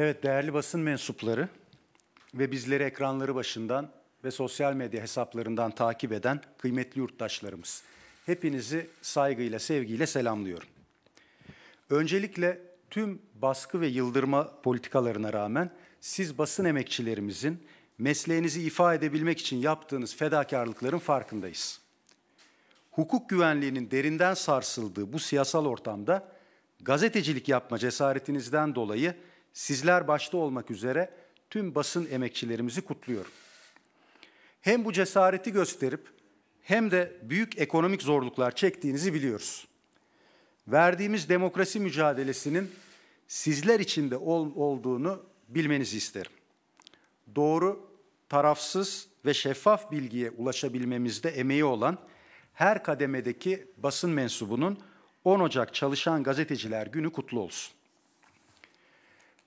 Evet değerli basın mensupları ve bizleri ekranları başından ve sosyal medya hesaplarından takip eden kıymetli yurttaşlarımız. Hepinizi saygıyla, sevgiyle selamlıyorum. Öncelikle tüm baskı ve yıldırma politikalarına rağmen siz basın emekçilerimizin mesleğinizi ifa edebilmek için yaptığınız fedakarlıkların farkındayız. Hukuk güvenliğinin derinden sarsıldığı bu siyasal ortamda gazetecilik yapma cesaretinizden dolayı sizler başta olmak üzere tüm basın emekçilerimizi kutluyorum. Hem bu cesareti gösterip hem de büyük ekonomik zorluklar çektiğinizi biliyoruz. Verdiğimiz demokrasi mücadelesinin sizler içinde ol, olduğunu bilmenizi isterim. Doğru, tarafsız ve şeffaf bilgiye ulaşabilmemizde emeği olan her kademedeki basın mensubunun 10 Ocak Çalışan Gazeteciler Günü kutlu olsun.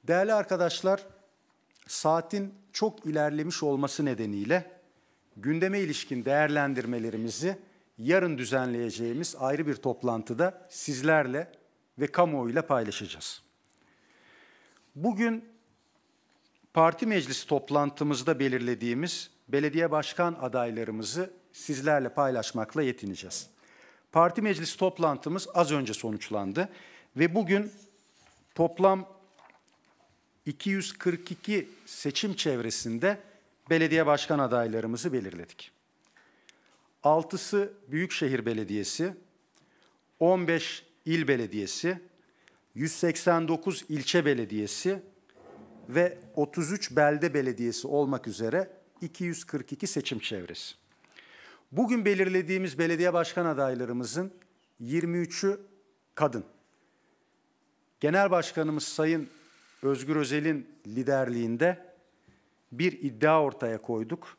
Değerli arkadaşlar, saatin çok ilerlemiş olması nedeniyle gündeme ilişkin değerlendirmelerimizi yarın düzenleyeceğimiz ayrı bir toplantıda sizlerle ve kamuoyuyla paylaşacağız. Bugün parti meclisi toplantımızda belirlediğimiz belediye başkan adaylarımızı sizlerle paylaşmakla yetineceğiz. Parti meclisi toplantımız az önce sonuçlandı ve bugün toplam 242 seçim çevresinde belediye başkan adaylarımızı belirledik. Altısı Büyükşehir Belediyesi, 15 il belediyesi, 189 ilçe belediyesi ve 33 belde belediyesi olmak üzere 242 seçim çevresi. Bugün belirlediğimiz belediye başkan adaylarımızın 23'ü kadın. Genel Başkanımız Sayın Özgür Özel'in liderliğinde bir iddia ortaya koyduk.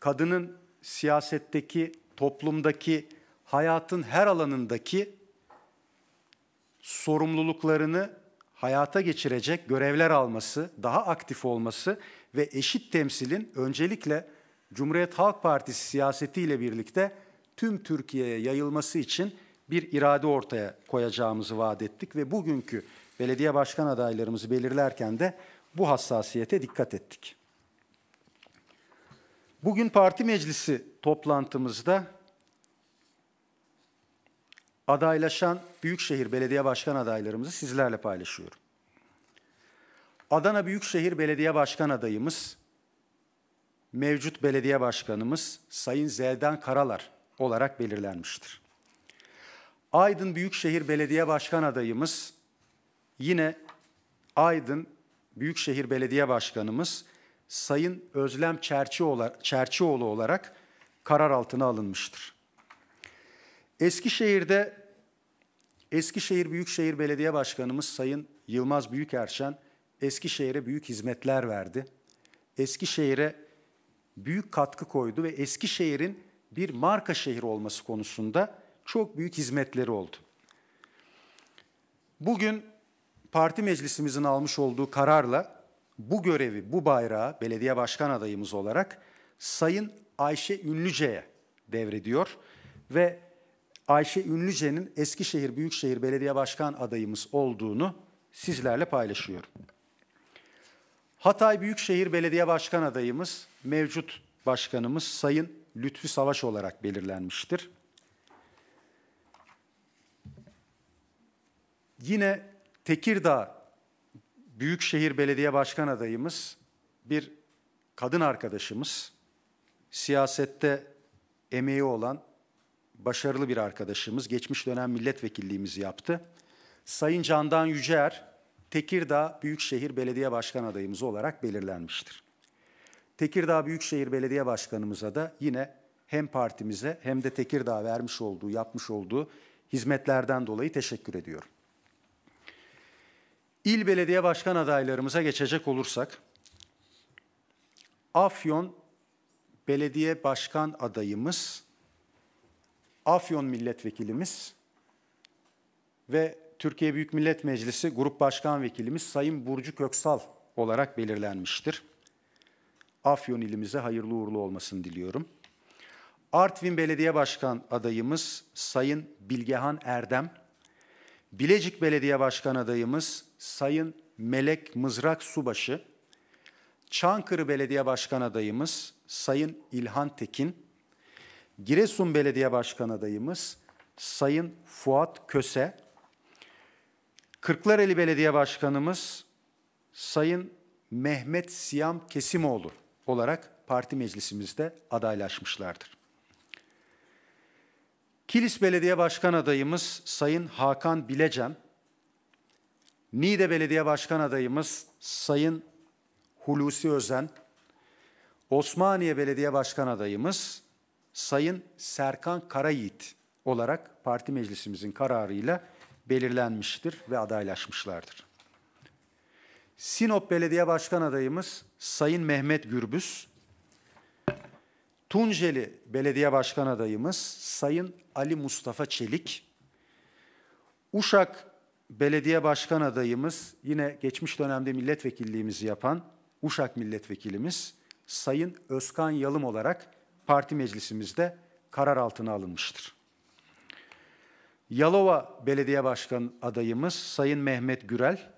Kadının siyasetteki, toplumdaki, hayatın her alanındaki sorumluluklarını hayata geçirecek görevler alması, daha aktif olması ve eşit temsilin öncelikle Cumhuriyet Halk Partisi siyasetiyle birlikte tüm Türkiye'ye yayılması için bir irade ortaya koyacağımızı vaat ettik ve bugünkü belediye başkan adaylarımızı belirlerken de bu hassasiyete dikkat ettik. Bugün parti meclisi toplantımızda adaylaşan Büyükşehir Belediye Başkan adaylarımızı sizlerle paylaşıyorum. Adana Büyükşehir Belediye Başkan adayımız, mevcut belediye başkanımız Sayın Zelden Karalar olarak belirlenmiştir. Aydın Büyükşehir Belediye Başkan adayımız Yine Aydın Büyükşehir Belediye Başkanımız Sayın Özlem Çerçioğlu olarak karar altına alınmıştır. Eskişehir'de Eskişehir Büyükşehir Belediye Başkanımız Sayın Yılmaz Büyükerşen Eskişehir'e büyük hizmetler verdi. Eskişehir'e büyük katkı koydu ve Eskişehir'in bir marka şehir olması konusunda çok büyük hizmetleri oldu. Bugün parti meclisimizin almış olduğu kararla bu görevi, bu bayrağı belediye başkan adayımız olarak Sayın Ayşe Ünlüce'ye devrediyor ve Ayşe Ünlüce'nin Eskişehir Büyükşehir Belediye Başkan adayımız olduğunu sizlerle paylaşıyorum. Hatay Büyükşehir Belediye Başkan adayımız mevcut başkanımız Sayın Lütfü Savaş olarak belirlenmiştir. Yine Tekirdağ Büyükşehir Belediye Başkan adayımız bir kadın arkadaşımız, siyasette emeği olan başarılı bir arkadaşımız, geçmiş dönem milletvekilliğimizi yaptı. Sayın Candan Yüceer, Tekirdağ Büyükşehir Belediye Başkan adayımız olarak belirlenmiştir. Tekirdağ Büyükşehir Belediye Başkanımıza da yine hem partimize hem de Tekirdağ vermiş olduğu, yapmış olduğu hizmetlerden dolayı teşekkür ediyorum. İl belediye başkan adaylarımıza geçecek olursak, Afyon belediye başkan adayımız, Afyon milletvekilimiz ve Türkiye Büyük Millet Meclisi Grup Başkan Vekilimiz Sayın Burcu Köksal olarak belirlenmiştir. Afyon ilimize hayırlı uğurlu olmasını diliyorum. Artvin Belediye Başkan adayımız Sayın Bilgehan Erdem, Bilecik Belediye Başkan adayımız Sayın Melek Mızrak Subaşı, Çankırı Belediye Başkan adayımız Sayın İlhan Tekin, Giresun Belediye Başkan adayımız Sayın Fuat Köse, Kırklareli Belediye Başkanımız Sayın Mehmet Siyam Kesimoğlu olarak parti meclisimizde adaylaşmışlardır. Kilis Belediye Başkan adayımız Sayın Hakan Bilecen, Niğde Belediye Başkan adayımız Sayın Hulusi Özen, Osmaniye Belediye Başkan adayımız Sayın Serkan Karayiğit olarak parti meclisimizin kararıyla belirlenmiştir ve adaylaşmışlardır. Sinop Belediye Başkan adayımız Sayın Mehmet Gürbüz, Tunceli Belediye Başkan adayımız Sayın Ali Mustafa Çelik, Uşak belediye başkan adayımız, yine geçmiş dönemde milletvekilliğimizi yapan Uşak milletvekilimiz Sayın Özkan Yalım olarak parti meclisimizde karar altına alınmıştır. Yalova Belediye Başkan adayımız Sayın Mehmet Gürel,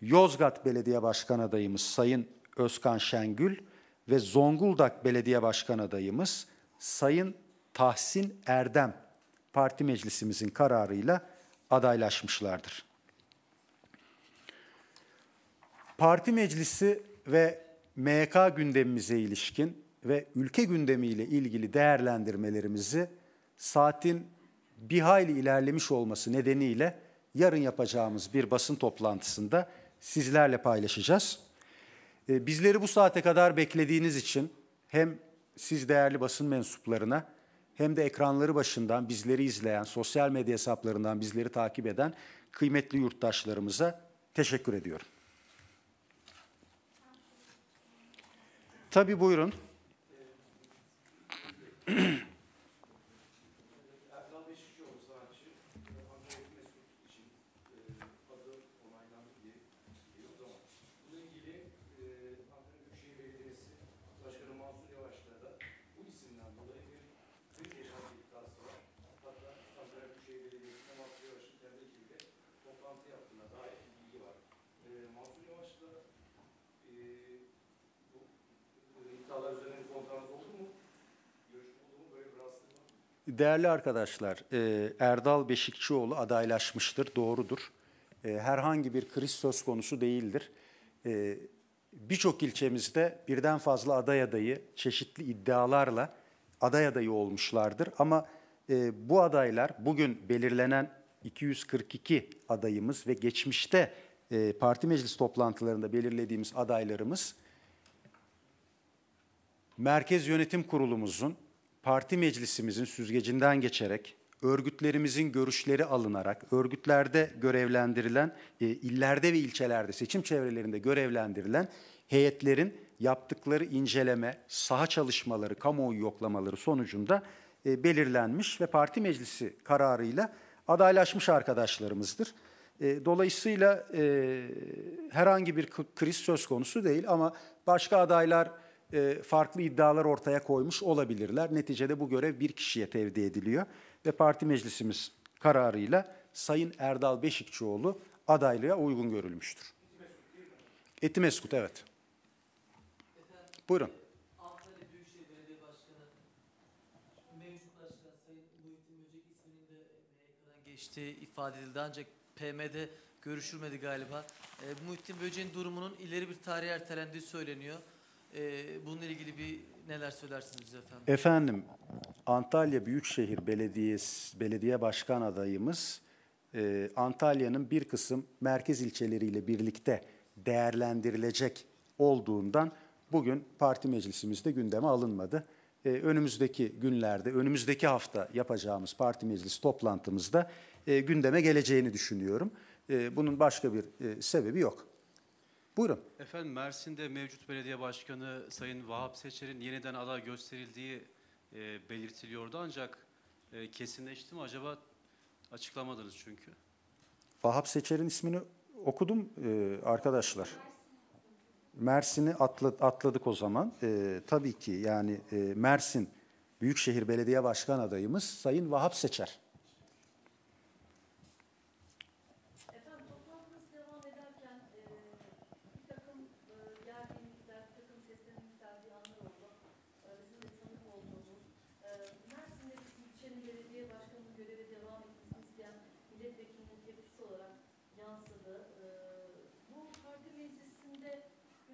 Yozgat Belediye Başkan adayımız Sayın Özkan Şengül ve Zonguldak Belediye Başkan adayımız Sayın Tahsin Erdem parti meclisimizin kararıyla adaylaşmışlardır. Parti meclisi ve MK gündemimize ilişkin ve ülke gündemiyle ilgili değerlendirmelerimizi saatin bir hayli ilerlemiş olması nedeniyle yarın yapacağımız bir basın toplantısında sizlerle paylaşacağız. Ee, bizleri bu saate kadar beklediğiniz için hem siz değerli basın mensuplarına hem de ekranları başından bizleri izleyen, sosyal medya hesaplarından bizleri takip eden kıymetli yurttaşlarımıza teşekkür ediyorum. Tabii buyurun. Değerli arkadaşlar, e, Erdal Beşikçioğlu adaylaşmıştır, doğrudur. E, herhangi bir kriz söz konusu değildir. E, birçok ilçemizde birden fazla aday adayı çeşitli iddialarla aday adayı olmuşlardır. Ama bu adaylar bugün belirlenen 242 adayımız ve geçmişte parti meclis toplantılarında belirlediğimiz adaylarımız Merkez Yönetim Kurulumuzun, parti meclisimizin süzgecinden geçerek, örgütlerimizin görüşleri alınarak, örgütlerde görevlendirilen, e, illerde ve ilçelerde, seçim çevrelerinde görevlendirilen heyetlerin yaptıkları inceleme, saha çalışmaları, kamuoyu yoklamaları sonucunda e, belirlenmiş ve parti meclisi kararıyla adaylaşmış arkadaşlarımızdır. E, dolayısıyla e, herhangi bir kriz söz konusu değil ama başka adaylar e, farklı iddialar ortaya koymuş olabilirler. Neticede bu görev bir kişiye tevdi ediliyor ve parti meclisimiz kararıyla Sayın Erdal Beşikçioğlu adaylığa uygun görülmüştür. Etimeskut evet. Buyurun. geçti, ifade edildi ancak PM'de görüşülmedi galiba. E, Muhittin Böceğin durumunun ileri bir tarihe ertelendiği söyleniyor. Ee, bununla ilgili bir neler söylersiniz efendim? Efendim, Antalya Büyükşehir Belediyesi Belediye Başkan adayımız e, Antalya'nın bir kısım merkez ilçeleriyle birlikte değerlendirilecek olduğundan bugün parti meclisimizde gündeme alınmadı. E, önümüzdeki günlerde, önümüzdeki hafta yapacağımız parti meclis toplantımızda e, gündeme geleceğini düşünüyorum. bunun başka bir sebebi yok. Buyurun. Efendim Mersin'de mevcut belediye başkanı Sayın Vahap Seçer'in yeniden aday gösterildiği e, belirtiliyordu ancak e, kesinleşti mi acaba açıklamadınız çünkü. Vahap Seçer'in ismini okudum e, arkadaşlar. Mersin'i atladık o zaman. E, tabii ki yani e, Mersin Büyükşehir Belediye Başkan adayımız Sayın Vahap Seçer.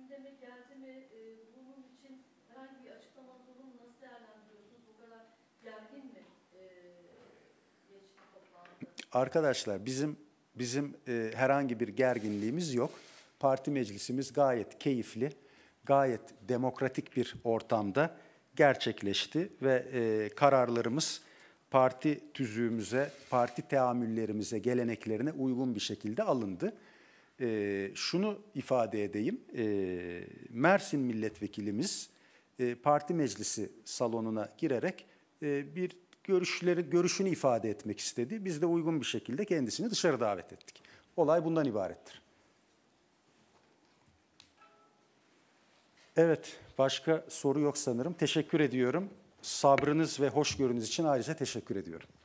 gündeme geldi mi? E, bunun için herhangi bir açıklama durumu nasıl değerlendiriyorsunuz? Bu kadar gergin mi e, Arkadaşlar bizim bizim e, herhangi bir gerginliğimiz yok. Parti meclisimiz gayet keyifli, gayet demokratik bir ortamda gerçekleşti ve e, kararlarımız parti tüzüğümüze, parti teamüllerimize, geleneklerine uygun bir şekilde alındı e, şunu ifade edeyim. E, Mersin milletvekilimiz e, parti meclisi salonuna girerek e, bir görüşleri görüşünü ifade etmek istedi. Biz de uygun bir şekilde kendisini dışarı davet ettik. Olay bundan ibarettir. Evet, başka soru yok sanırım. Teşekkür ediyorum. Sabrınız ve hoşgörünüz için ayrıca teşekkür ediyorum.